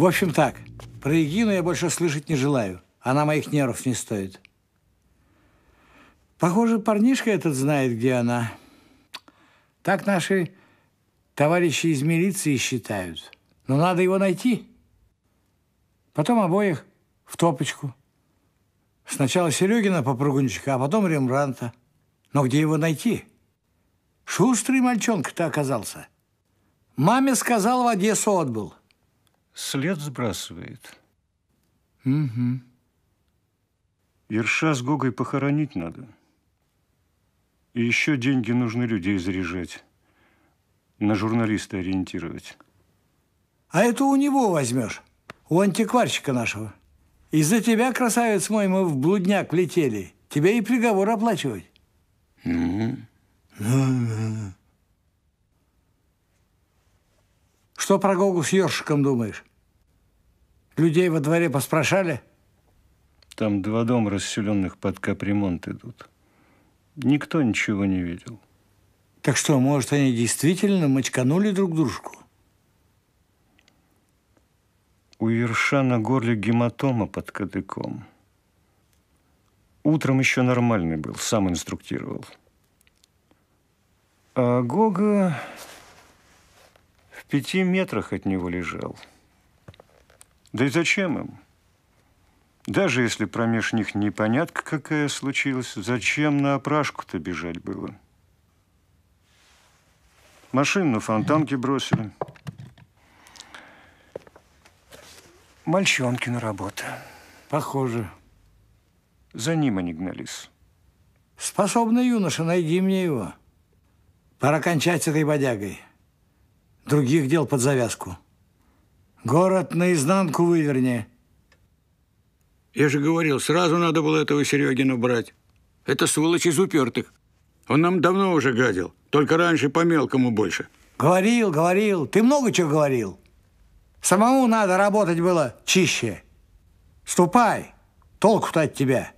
В общем так, про Егину я больше слышать не желаю. Она моих нервов не стоит. Похоже, парнишка этот знает, где она. Так наши товарищи из милиции считают. Но надо его найти. Потом обоих в топочку. Сначала Серегина попрыгунчика, а потом Рембранта. Но где его найти? Шустрый мальчонка-то оказался. Маме сказал, в Одессу отбыл след сбрасывает. Угу. Ерша с Гогой похоронить надо. И еще деньги нужны людей заряжать, на журналиста ориентировать. А это у него возьмешь, у антикварщика нашего. Из-за тебя, красавец мой, мы в блудняк влетели. Тебе и приговор оплачивать. Ну? Что про Гогу с ёршиком думаешь? Людей во дворе поспрашали? Там два дома, расселенных под капремонт, идут. Никто ничего не видел. Так что, может, они действительно мочканули друг дружку? У Ерша на горле гематома под кадыком. Утром еще нормальный был, сам инструктировал. А Гога в пяти метрах от него лежал – да и зачем им? Даже если промеж них непонятка какая случилась, зачем на опрашку-то бежать было? Машину на фонтанке бросили. на работу. Похоже. За ним они гнались. Способный юноша, найди мне его. Пора кончать с этой бодягой. Других дел под завязку. Город наизнанку выверни. Я же говорил, сразу надо было этого Серегину брать. Это сволочь из упертых. Он нам давно уже гадил, только раньше по-мелкому больше. Говорил, говорил. Ты много чего говорил. Самому надо работать было чище. Ступай, толку-то от тебя.